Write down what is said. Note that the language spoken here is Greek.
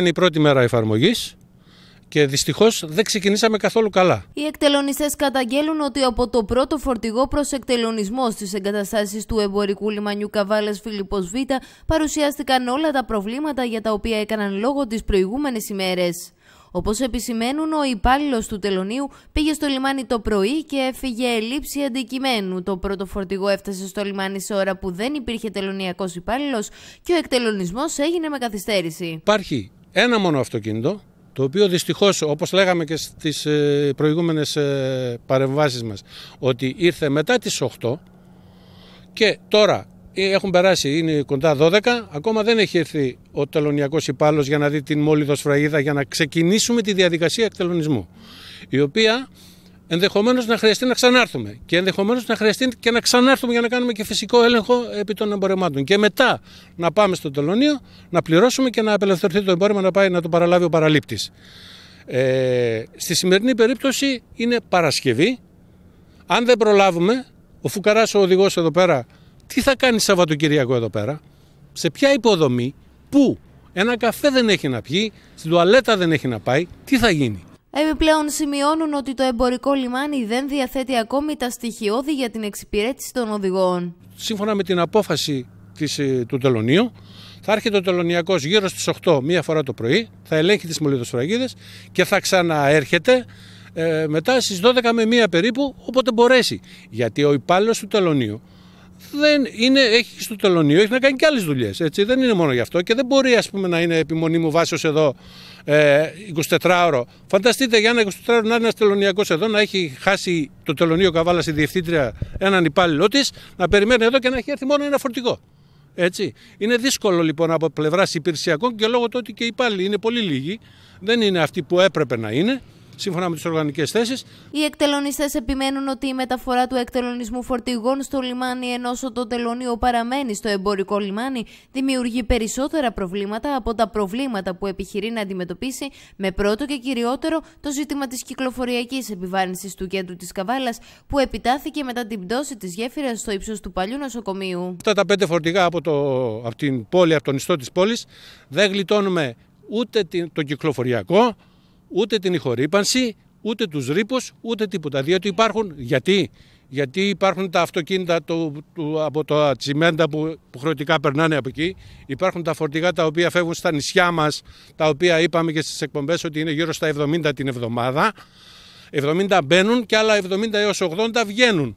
Ήταν η πρώτη μέρα εφαρμογής και δυστυχώς δεν ξεκινήσαμε καθόλου καλά. Οι εκτελονιστές καταγγέλουν ότι από το πρώτο φορτηγό προς εκτελονισμό στις εγκαταστάσεις του εμπορικού λιμανιού Καβάλα Φίλιππος Β παρουσιάστηκαν όλα τα προβλήματα για τα οποία έκαναν λόγο τις προηγούμενες ημέρες. Όπως επισημαίνουν, ο υπάλληλος του τελωνίου πήγε στο λιμάνι το πρωί και έφυγε ελήψη αντικειμένου. Το πρώτο φορτηγό έφτασε στο λιμάνι σε ώρα που δεν υπήρχε τελωνιακός υπάλληλος και ο εκτελονισμός έγινε με καθυστέρηση. Υπάρχει ένα μόνο αυτοκίνητο, το οποίο δυστυχώς, όπως λέγαμε και στις ε, προηγούμενες ε, παρεμβάσεις μας, ότι ήρθε μετά τις 8 και τώρα ε, έχουν περάσει, είναι κοντά 12, ακόμα δεν έχει έρθει ο τελωνιακός υπάλληλος για να δει την μόλιδος σφραγίδα για να ξεκινήσουμε τη διαδικασία εκτελωνισμού, η οποία ενδεχομένως να χρειαστεί να ξανάρθουμε. Και ενδεχομένως να χρειαστεί και να ξανάρθουμε για να κάνουμε και φυσικό έλεγχο επί των εμπορευμάτων. Και μετά να πάμε στο τελωνίο, να πληρώσουμε και να απελευθερωθεί το εμπόρευμα να πάει να το παραλάβει ο παραλήπτης. Ε, στη σημερινή περίπτωση είναι Παρασκευή. Αν δεν προλάβουμε, ο Φουκαράς ο οδηγός εδώ πέρα, τι θα κάνει Σαββατοκύριακο εδώ πέρα, σε ποια υποδομή, πού, ένα καφέ δεν έχει να πιει, στην τουαλέτα δεν έχει να πάει, τι θα γίνει. Επιπλέον σημειώνουν ότι το εμπορικό λιμάνι δεν διαθέτει ακόμη τα στοιχειώδη για την εξυπηρέτηση των οδηγών. Σύμφωνα με την απόφαση της, ε, του Τελωνίου, θα έρχεται ο τελωνιακός γύρω στις 8 μία φορά το πρωί, θα ελέγχει τις μολυδοσφραγίδε και θα ξαναέρχεται ε, μετά στις 12 με μία περίπου, όποτε μπορέσει. Γιατί ο υπάλληλος του τελωνίου δεν είναι, έχει στο τελωνίο, έχει να κάνει και άλλες δουλειές. Δεν είναι μόνο γι' αυτό και δεν μπορεί ας πούμε, να είναι επιμονή μου βάσεως εδώ ε, 24ωρο. Φανταστείτε για ένα 24ωρο να είναι ένας τελωνιακός εδώ, να έχει χάσει το τελωνίο καβάλας στη διευθύντρια έναν υπάλληλό της, να περιμένει εδώ και να έχει έρθει μόνο ένα φορτηγό. Έτσι. Είναι δύσκολο λοιπόν από πλευράς υπηρεσιακών και λόγω του ότι και οι υπάλληλοι είναι πολύ λίγοι, δεν είναι αυτοί που έπρεπε να είναι σύμφωνα με τις οργανικές θέσεις. Οι εκτελονιστές επιμένουν ότι η μεταφορά του εκτελονισμού φορτηγών στο λιμάνι ενώ το τελωνίο παραμένει στο εμπορικό λιμάνι δημιουργεί περισσότερα προβλήματα από τα προβλήματα που επιχειρεί να αντιμετωπίσει με πρώτο και κυριότερο το ζήτημα της κυκλοφοριακής επιβάρυνσης του κέντρου της Καβάλας που επιτάθηκε μετά την πτώση της γέφυρας στο ύψος του παλιού νοσοκομείου. Αυτά τα πέντε φορτηγά από, το, από την πόλη, από τον ιστό της πόλης, δεν γλιτώνουμε ούτε το κυκλοφοριακό, ούτε την ηχορύπανση, ούτε τους ρήπους, ούτε τίποτα. Διότι υπάρχουν, γιατί, γιατί υπάρχουν τα αυτοκίνητα το, το, από τα τσιμέντα που, που χρεωτικά περνάνε από εκεί, υπάρχουν τα φορτηγά τα οποία φεύγουν στα νησιά μας, τα οποία είπαμε και στις εκπομπές ότι είναι γύρω στα 70 την εβδομάδα, 70 μπαίνουν και άλλα 70 έως 80 βγαίνουν.